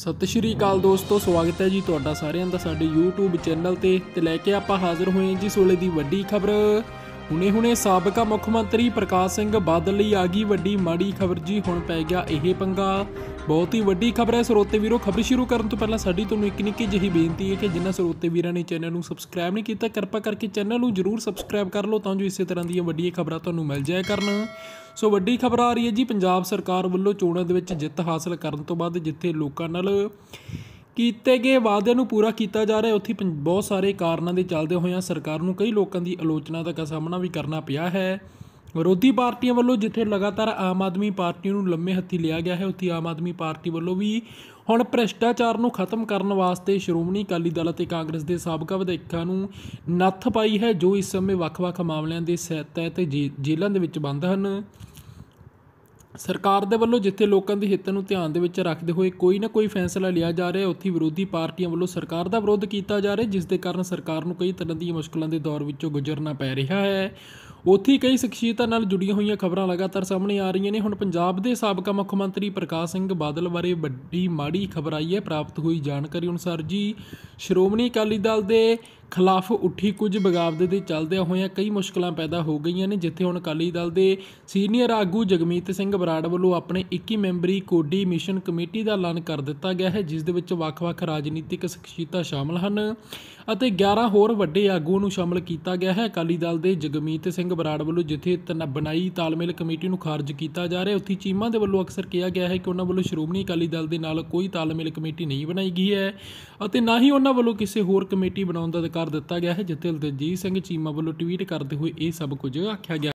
ਸਤਿ ਸ਼੍ਰੀ ਅਕਾਲ ਦੋਸਤੋ ਸਵਾਗਤ ਹੈ ਜੀ ਤੁਹਾਡਾ ਸਾਰਿਆਂ ਦਾ ਸਾਡੇ YouTube ਚੈਨਲ ਤੇ ਤੇ ਲੈ ਕੇ ਆਪਾਂ ਹਾਜ਼ਰ ਹੋਏ ਜੀ ਸੋਲੇ ਦੀ ਵੱਡੀ ਖਬਰ ਹੁਣੇ-ਹੁਣੇ ਸਾਬਕਾ ਮੁੱਖ ਮੰਤਰੀ ਪ੍ਰਕਾਸ਼ ਸਿੰਘ ਬਾਦਲ ਲਈ ਆ ਗਈ ਵੱਡੀ ਮਾੜੀ ਖਬਰ ਜੀ ਹੁਣ ਪੈ ਗਿਆ ਇਹ ਪੰਗਾ ਬਹੁਤ ਹੀ ਵੱਡੀ ਖਬਰ ਹੈ ਸਰੋਤੇ ਵੀਰੋ ਖਬਰ ਸ਼ੁਰੂ ਕਰਨ ਤੋਂ ਪਹਿਲਾਂ ਸਾਡੀ ਤੁਹਾਨੂੰ ਇੱਕ ਨਿੱਕੀ ਜਿਹੀ ਬੇਨਤੀ ਹੈ ਕਿ ਜਿਨ੍ਹਾਂ ਸਰੋਤੇ ਵੀਰਾਂ ਨੇ ਚੈਨਲ ਨੂੰ ਸਬਸਕ੍ਰਾਈਬ ਨਹੀਂ ਕੀਤਾ ਕਿਰਪਾ ਕਰਕੇ ਚੈਨਲ ਨੂੰ ਜਰੂਰ ਸਬਸਕ੍ਰਾਈਬ ਕਰ ਲਓ ਤਾਂ ਜੋ ਇਸੇ ਤਰ੍ਹਾਂ ਦੀਆਂ ਵੱਡੀਆਂ ਖਬਰਾਂ ਤੁਹਾਨੂੰ ਮਿਲ ਜਾਇਆ ਕਰਨ ਸੋ ਵੱਡੀ ਖਬਰ ਆ ਰਹੀ ਹੈ ਜੀ ਪੰਜਾਬ ਸਰਕਾਰ ਵੱਲੋਂ ਚੋਣਾਂ ਦੇ ਵਿੱਚ ਜਿੱਤ ਹਾਸਲ ਕਰਨ ਤੋਂ ਬਾਅਦ ਜਿੱਥੇ ਲੋਕਾਂ ਨਾਲ ਕੀਤੇ ਗਏ ਵਾਅਦਿਆਂ ਨੂੰ ਪੂਰਾ ਕੀਤਾ ਜਾ ਰਿਹਾ ਉੱਥੇ ਬਹੁਤ ਸਾਰੇ ਕਾਰਨਾਂ ਦੇ ਚੱਲਦੇ ਹੋਇਆਂ ਸਰਕਾਰ ਨੂੰ ਕਈ ਲੋਕਾਂ ਦੀ ਆਲੋਚਨਾ ਦਾ ਸਾਹਮਣਾ ਵੀ ਕਰਨਾ ਪਿਆ ਹੈ ਵਿਰੋਧੀ ਪਾਰਟੀਆਂ ਵੱਲੋਂ ਜਿੱਥੇ ਲਗਾਤਾਰ ਆਮ ਆਦਮੀ ਪਾਰਟੀ ਨੂੰ ਲੰਮੇ ਹੱਥੀ ਲਿਆ ਗਿਆ ਹੈ ਉੱਥੇ ਆਮ ਆਦਮੀ ਪਾਰਟੀ ਵੱਲੋਂ ਵੀ ਹੁਣ ਭ੍ਰਿਸ਼ਟਾਚਾਰ ਨੂੰ ਖਤਮ ਕਰਨ ਵਾਸਤੇ ਸ਼੍ਰੋਮਣੀ ਅਕਾਲੀ ਦਲ ਅਤੇ ਕਾਂਗਰਸ ਦੇ ਸਾਬਕਾ ਵਿਧਾਇਕਾਂ ਨੂੰ ਨੱਥ ਪਾਈ ਹੈ ਜੋ ਇਸ ਸਮੇਂ ਵੱਖ-ਵੱਖ ਮਾਮਲਿਆਂ ਦੇ ਤੇ ਜੇਲ੍ਹਾਂ ਦੇ ਵਿੱਚ ਬੰਦ ਹਨ ਸਰਕਾਰ ਦੇ ਵੱਲੋਂ ਜਿੱਥੇ ਲੋਕਾਂ ਦੇ ਹਿੱਤਾਂ ਨੂੰ ਧਿਆਨ ਦੇ ਵਿੱਚ ਰੱਖਦੇ ਹੋਏ ਕੋਈ ਨਾ ਕੋਈ ਫੈਸਲਾ ਲਿਆ ਜਾ ਰਿਹਾ ਉੱਥੇ ਵਿਰੋਧੀ ਪਾਰਟੀਆਂ ਵੱਲੋਂ ਸਰਕਾਰ ਦਾ ਵਿਰੋਧ ਕੀਤਾ ਜਾ ਰਿਹਾ ਜਿਸ ਦੇ ਕਾਰਨ ਸਰਕਾਰ ਨੂੰ ਕਈ ਤਰ੍ਹਾਂ ਦੀਆਂ ਮੁਸ਼ਕਲਾਂ ਦੇ ਦੌਰ ਵਿੱਚੋਂ ਗੁਜ਼ਰਨਾ ਪੈ ਰਿਹਾ ਹੈ ਉੱਥੇ ਕਈ ਸ਼ਖਸੀਅਤਾਂ ਨਾਲ ਜੁੜੀਆਂ ਹੋਈਆਂ ਖਬਰਾਂ ਲਗਾਤਾਰ ਸਾਹਮਣੇ ਆ ਰਹੀਆਂ ਨੇ ਹੁਣ ਪੰਜਾਬ ਦੇ ਸਾਬਕਾ ਮੁੱਖ ਮੰਤਰੀ ਪ੍ਰਕਾਸ਼ ਸਿੰਘ ਬਾਦਲ ਬਾਰੇ ਵੱਡੀ ਮਾੜੀ ਖਬਰ ਆਈ ਹੈ ਪ੍ਰਾਪਤ ਹੋਈ ਜਾਣਕਾਰੀ ਅਨੁਸਾਰ ਜੀ ਸ਼੍ਰੋਮਣੀ ਅਕਾਲੀ ਦਲ ਦੇ ਖਿਲਾਫ ਉੱਠੀ ਕੁਝ ਬਗਾਵਤ ਦੇ ਚੱਲਦਿਆਂ ਹੋਇਆਂ ਕਈ ਮੁਸ਼ਕਲਾਂ ਪੈਦਾ ਹੋ ਗਈਆਂ ਨੇ ਜਿੱਥੇ ਹੁਣ ਅਕਾਲੀ ਦਲ ਦੇ ਸੀਨੀਅਰ ਆਗੂ ਜਗਮੀਤ ਸਿੰਘ ਬਰਾੜ ਵੱਲੋਂ ਆਪਣੇ 21 ਮੈਂਬਰੀ ਕੋਡੀ ਮਿਸ਼ਨ ਕਮੇਟੀ ਦਾ ਐਲਾਨ ਕਰ ਦਿੱਤਾ ਗਿਆ ਹੈ ਜਿਸ ਦੇ ਵਿੱਚ ਵੱਖ-ਵੱਖ ਰਾਜਨੀਤਿਕ ਸ਼ਖਸੀਅਤਾਂ ਸ਼ਾਮਲ ਹਨ ਅਤੇ 11 ਹੋਰ ਵੱਡੇ ਆਗੂ ਨੂੰ ਸ਼ਾਮਲ ਕੀਤਾ ਗਿਆ ਹੈ ਅਕਾਲੀ ਦਲ ਦੇ ਜਗਮੀਤ ਸਿੰਘ ਬਰਾੜ ਵੱਲੋਂ ਜਿੱਥੇ ਬਣਾਈ ਤਾਲਮੇਲ ਕਮੇਟੀ ਨੂੰ ਖਾਰਜ ਕੀਤਾ ਜਾ ਰਿਹਾ ਉੱਥੇ ਚੀਮਾ ਦੇ ਵੱਲੋਂ ਅਕਸਰ ਕਿਹਾ ਗਿਆ ਹੈ ਕਿ ਉਹਨਾਂ ਵੱਲੋਂ ਸ਼੍ਰੋਮਣੀ ਅਕਾਲੀ ਦਲ ਦੇ ਨਾਲ ਕੋਈ ਤਾਲਮੇਲ ਕਮੇਟੀ ਨਹੀਂ ਬਣਾਈ ਗਈ ਹੈ ਅਤੇ ਨਾ ਹੀ ਉਹਨਾਂ ਵੱਲੋਂ ਕਿਸੇ ਹੋਰ ਕਮੇਟੀ ਬਣਾਉਣ ਦਾ ਕਰ ਦਿੱਤਾ ਗਿਆ ਹੈ ਜਿੱਥੇ ਦਲਜੀਤ ਸਿੰਘ ਚੀਮਾ ਵੱਲੋਂ ਟਵੀਟ ਕਰਦੇ ਹੋਏ ਇਹ ਸਭ ਕੁਝ ਆਖਿਆ ਗਿਆ